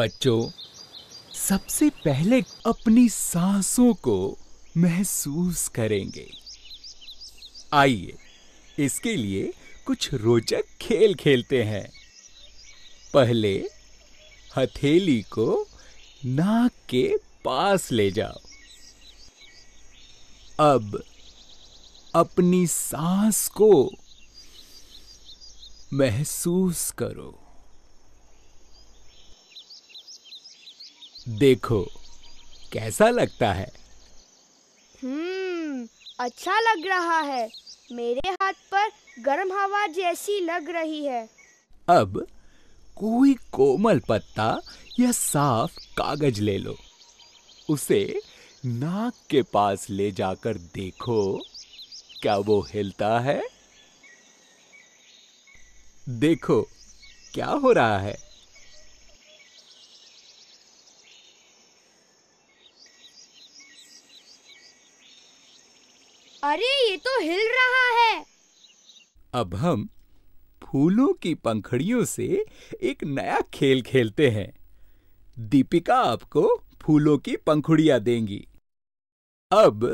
बच्चों सबसे पहले अपनी सांसों को महसूस करेंगे आइए इसके लिए कुछ रोचक खेल खेलते हैं पहले हथेली को नाक के पास ले जाओ अब अपनी सांस को महसूस करो देखो कैसा लगता है हम्म अच्छा लग रहा है मेरे हाथ पर गर्म हवा जैसी लग रही है अब कोई कोमल पत्ता या साफ कागज ले लो उसे नाक के पास ले जाकर देखो क्या वो हिलता है देखो क्या हो रहा है अरे ये तो हिल रहा है अब हम फूलों की पंखड़ियों से एक नया खेल खेलते हैं दीपिका आपको फूलों की पंखुड़िया देंगी अब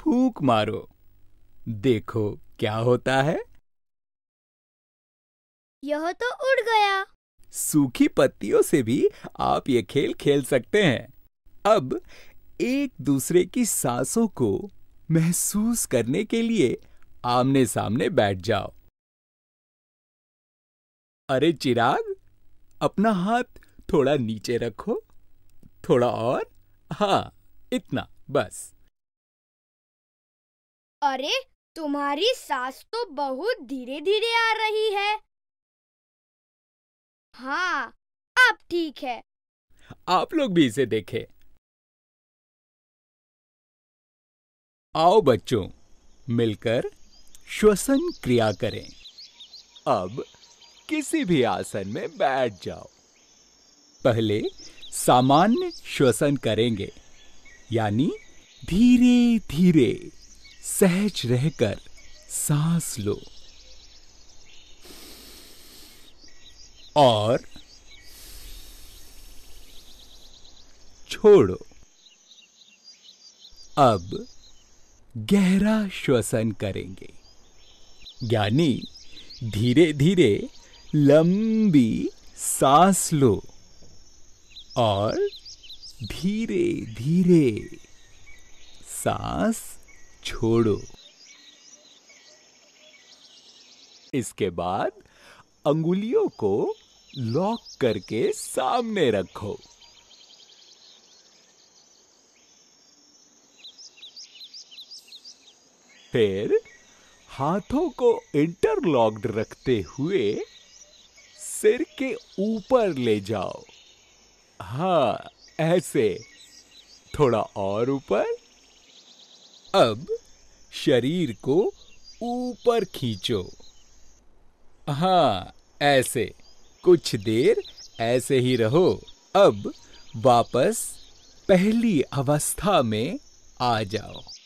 फूक मारो देखो क्या होता है यह तो उड़ गया सूखी पत्तियों से भी आप ये खेल खेल सकते हैं अब एक दूसरे की सांसों को महसूस करने के लिए आमने सामने बैठ जाओ अरे चिराग अपना हाथ थोड़ा नीचे रखो थोड़ा और हाँ इतना बस अरे तुम्हारी सांस तो बहुत धीरे धीरे आ रही है हाँ अब ठीक है आप लोग भी इसे देखें आओ बच्चों मिलकर श्वसन क्रिया करें अब किसी भी आसन में बैठ जाओ पहले सामान्य श्वसन करेंगे यानी धीरे धीरे सहज रहकर सांस लो और छोड़ो अब गहरा श्वसन करेंगे यानी धीरे धीरे लंबी सांस लो और धीरे धीरे सांस छोड़ो इसके बाद अंगुलियों को लॉक करके सामने रखो फिर हाथों को इंटरलॉक्ड रखते हुए सिर के ऊपर ले जाओ हाँ ऐसे थोड़ा और ऊपर अब शरीर को ऊपर खींचो हाँ ऐसे कुछ देर ऐसे ही रहो अब वापस पहली अवस्था में आ जाओ